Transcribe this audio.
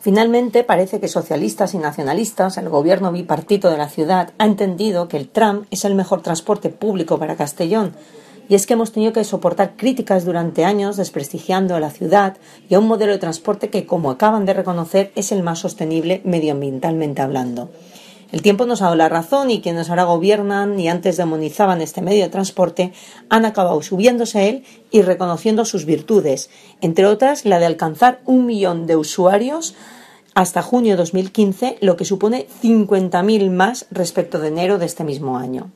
Finalmente, parece que socialistas y nacionalistas, el gobierno bipartito de la ciudad, ha entendido que el tram es el mejor transporte público para Castellón. Y es que hemos tenido que soportar críticas durante años desprestigiando a la ciudad y a un modelo de transporte que, como acaban de reconocer, es el más sostenible medioambientalmente hablando. El tiempo nos ha dado la razón y quienes ahora gobiernan y antes demonizaban este medio de transporte han acabado subiéndose a él y reconociendo sus virtudes, entre otras la de alcanzar un millón de usuarios hasta junio de 2015, lo que supone 50.000 más respecto de enero de este mismo año.